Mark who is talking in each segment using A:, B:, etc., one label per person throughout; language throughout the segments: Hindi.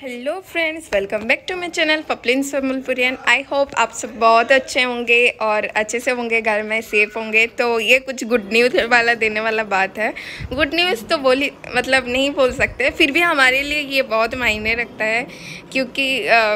A: hello friends welcome back to my channel पपलिन सोमलपुरियन आई होप आप सब बहुत अच्छे होंगे और अच्छे से होंगे घर में सेफ होंगे तो ये कुछ गुड न्यूज़ वाला देने वाला बात है गुड न्यूज़ तो बोली मतलब नहीं बोल सकते फिर भी हमारे लिए ये बहुत मायने रखता है क्योंकि आ,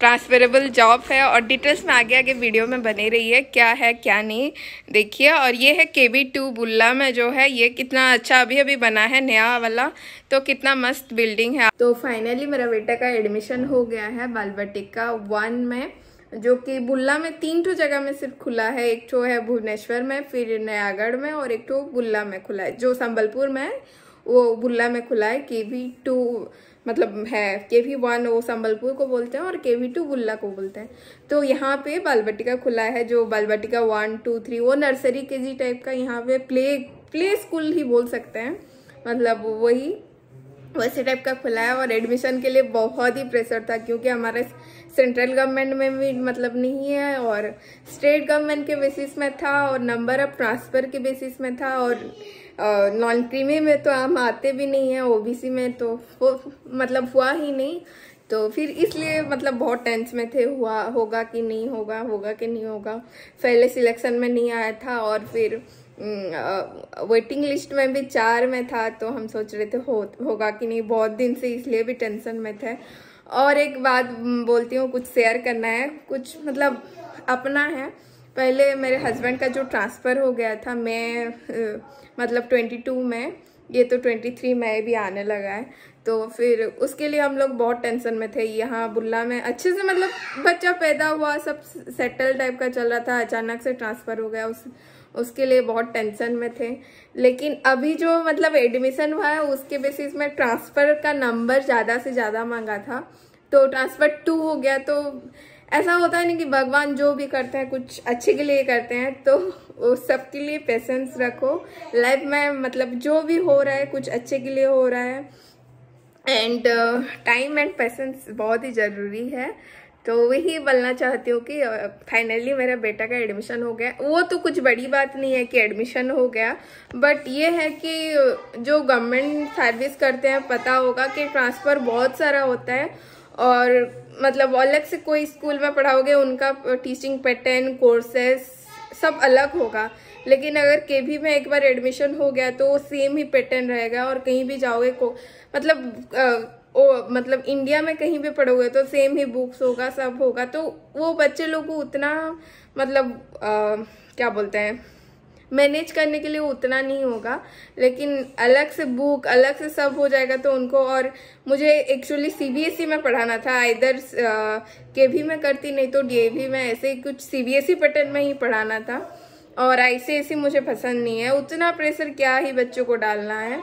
A: ट्रांसफरेबल जॉब है और डिटेल्स में आगे आगे वीडियो में बने रही है क्या है क्या नहीं देखिए और ये है के बी टू बुल्ला में जो है ये कितना अच्छा अभी अभी बना है नया वाला तो कितना मस्त बिल्डिंग है तो फाइनली मेरा बेटा का एडमिशन हो गया है बालबटिका वन में जो कि बुल्ला में तीन ठो जगह में सिर्फ खुला है एक ठो है भुवनेश्वर में फिर नयागढ़ में और एक ठो बुल्ला में खुला है जो संबलपुर में है वो बुल्ला में खुला है के वी टू मतलब है के वी वन वो संबलपुर को बोलते हैं और के वी टू गुल्ला को बोलते हैं तो यहाँ पे बालबटिका खुला है जो बालबटिका वन टू थ्री वो नर्सरी के जी टाइप का यहाँ पे प्ले प्ले स्कूल ही बोल सकते हैं मतलब वही वैसे टाइप का खुला है और एडमिशन के लिए बहुत ही प्रेशर था क्योंकि हमारे सेंट्रल गवर्नमेंट में भी मतलब नहीं है और स्टेट गवर्नमेंट के बेसिस में था और नंबर ऑफ ट्रांसफ़र के बेसिस में था और नॉन क्रीमी में तो हम आते भी नहीं हैं ओबीसी में तो वो मतलब हुआ ही नहीं तो फिर इसलिए मतलब बहुत टेंस में थे हुआ होगा कि नहीं होगा होगा कि नहीं होगा पहले सिलेक्शन में नहीं आया था और फिर वेटिंग हम्म, लिस्ट में भी चार में था तो हम सोच रहे थे हो होगा कि नहीं बहुत दिन से इसलिए भी टेंशन में थे और एक बात बोलती हूँ कुछ शेयर करना है कुछ मतलब अपना है पहले मेरे हस्बैंड का जो ट्रांसफ़र हो गया था मैं मतलब 22 में ये तो 23 मई भी आने लगा है तो फिर उसके लिए हम लोग बहुत टेंशन में थे यहाँ बुल्ला में अच्छे से मतलब बच्चा पैदा हुआ सब सेटल टाइप का चल रहा था अचानक से ट्रांसफ़र हो गया उस उसके लिए बहुत टेंशन में थे लेकिन अभी जो मतलब एडमिशन हुआ है उसके बेसिस में ट्रांसफ़र का नंबर ज़्यादा से ज़्यादा मांगा था तो ट्रांसफ़र टू हो गया तो ऐसा होता है ना कि भगवान जो भी करते हैं कुछ अच्छे के लिए करते हैं तो वो सबके लिए पेशेंस रखो लाइफ में मतलब जो भी हो रहा है कुछ अच्छे के लिए हो रहा है एंड टाइम एंड पेशेंस बहुत ही ज़रूरी है तो वही बोलना चाहती हूँ कि फाइनली uh, मेरा बेटा का एडमिशन हो गया वो तो कुछ बड़ी बात नहीं है कि एडमिशन हो गया बट ये है कि uh, जो गवर्नमेंट सर्विस करते हैं पता होगा कि ट्रांसफ़र बहुत सारा होता है और मतलब अलग से कोई स्कूल में पढ़ाओगे उनका टीचिंग पैटर्न कोर्सेस सब अलग होगा लेकिन अगर के भी में एक बार एडमिशन हो गया तो वो सेम ही पैटर्न रहेगा और कहीं भी जाओगे को मतलब ओ मतलब इंडिया में कहीं भी पढ़ोगे तो सेम ही बुक्स होगा सब होगा तो वो बच्चे लोग को उतना मतलब आ, क्या बोलते हैं मैनेज करने के लिए उतना नहीं होगा लेकिन अलग से बुक अलग से सब हो जाएगा तो उनको और मुझे एक्चुअली सीबीएसई e में पढ़ाना था इधर के भी मैं करती नहीं तो डी भी मैं ऐसे ही कुछ सीबीएसई पैटर्न e में ही पढ़ाना था और आईसीएसई e मुझे पसंद नहीं है उतना प्रेशर क्या ही बच्चों को डालना है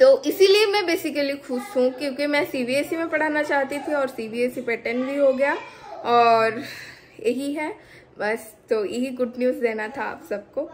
A: तो इसीलिए मैं बेसिकली खुश हूँ क्योंकि मैं सीबीएसई में पढ़ाना चाहती थी और सीबीएसई पैटर्न भी हो गया और यही है बस तो यही गुड न्यूज़ देना था आप सबको